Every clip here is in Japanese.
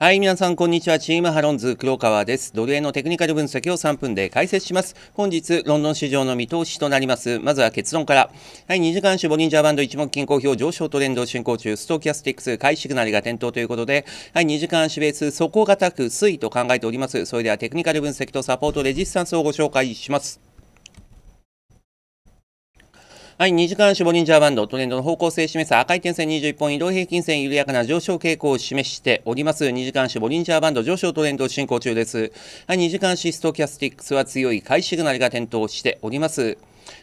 はい、皆さん、こんにちは。チームハロンズ、黒川です。ドル円のテクニカル分析を3分で解説します。本日、ロンドン市場の見通しとなります。まずは結論から。はい、2時間種ボリンジャーバンド一目均衡表上昇トレンド進行中、ストーキャスティックス、買いシグナルが点灯ということで、はい、2時間種ベース、底堅く推移と考えております。それでは、テクニカル分析とサポートレジスタンスをご紹介します。はい、2時間守ジャーバンド、トレンドの方向性を示す赤い点線21本、移動平均線緩やかな上昇傾向を示しております。2時間守ジャーバンド、上昇トレンド進行中です。はい、2時間シストキャスティックスは強い買いシグナルが点灯しております。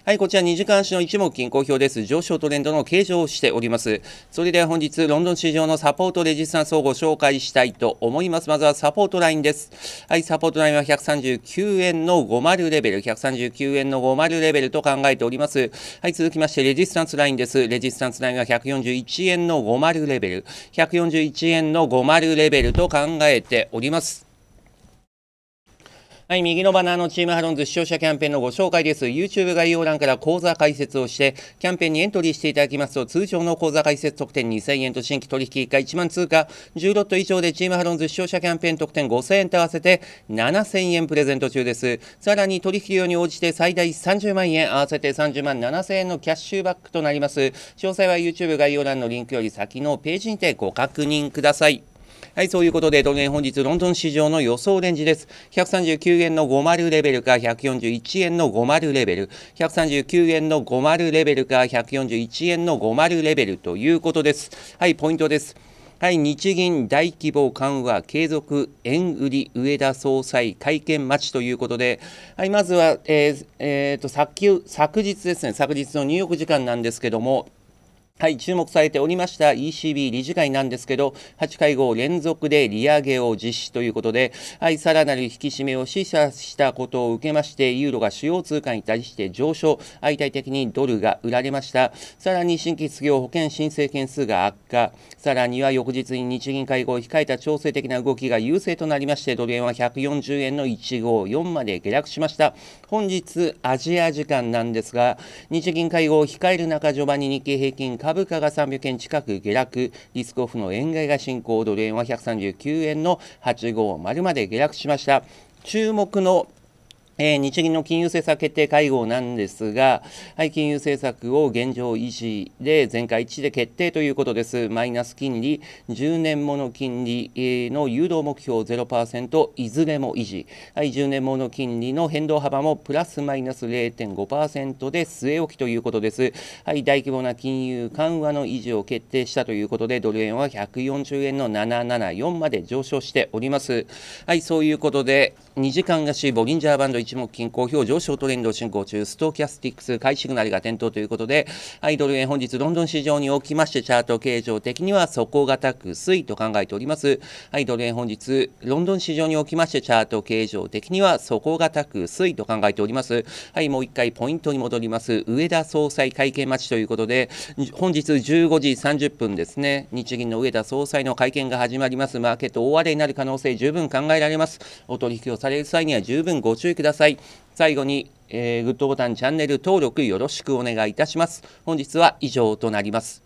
はい、こちら2時間足の一目均衡表です。上昇トレンドの形状をしております。それでは本日、ロンドン市場のサポートレジスタンスをご紹介したいと思います。まずはサポートラインです。はい、サポートラインは139円の50レベル、139円の50レベルと考えております。はい、続きまして、レジスタンスラインです。レジスタンスラインは141円の50レベル、141円の50レベルと考えております。はい、右のバナーのチームハロンズ視聴者キャンペーンのご紹介です。YouTube 概要欄から講座解説をして、キャンペーンにエントリーしていただきますと、通常の講座解説特典2000円と新規取引1回1万通貨、10ロット以上でチームハロンズ視聴者キャンペーン特典5000円と合わせて7000円プレゼント中です。さらに取引量に応じて最大30万円、合わせて30万7000円のキャッシュバックとなります。詳細は YouTube 概要欄のリンクより先のページにてご確認ください。はい、そういうことで、当ル本日、ロンドン市場の予想レンジです。139円の50レベルか、141円の50レベル、139円の50レベルか、141円の50レベルということです。はい、ポイントです。はい、日銀大規模緩和継続円売り上田総裁会見待ちということで、はい、まずは、えーえーと、と昨昨日ですね昨日の入浴時間なんですけどもはい、注目されておりました ECB 理事会なんですけど、8会合連続で利上げを実施ということで、はい、さらなる引き締めを示唆したことを受けまして、ユーロが主要通貨に対して上昇、相対的にドルが売られました。さらに新規失業保険申請件数が悪化、さらには翌日に日銀会合を控えた調整的な動きが優勢となりまして、ドル円は140円の154まで下落しました。本日、アジア時間なんですが、日銀会合を控える中、序盤に日経平均株価が300円近く下落リスクオフの円買いが進行ドル円は139円の85を丸まで下落しました注目のえー、日銀の金融政策決定会合なんですが、はい、金融政策を現状維持で、全会一致で決定ということです。マイナス金利、10年もの金利の誘導目標0%、いずれも維持。はい、10年もの金利の変動幅もプラスマイナス0.5%で据え置きということです。はい、大規模な金融緩和の維持を決定したということで、ドル円は140円の774まで上昇しております。はい、そういうことで、2時間貸しボリンジャーバンド一目均衡表上昇トレンド進行中、ストーキャスティックス、買いシグナルが点灯ということで、アイドル円本日ロンドン市場におきまして、チャート形状的には底堅く推移と考えております。アイドル円本日ロンドン市場におきまして、チャート形状的には底堅く推移と考えております。はい、もう一回ポイントに戻ります。上田総裁会見待ちということで、本日15時30分ですね、日銀の上田総裁の会見が始まります。マーケット大荒れになる可能性十分考えられます。お取引をされる際には十分ご注意ください。ください最後に、えー、グッドボタンチャンネル登録よろしくお願いいたします本日は以上となります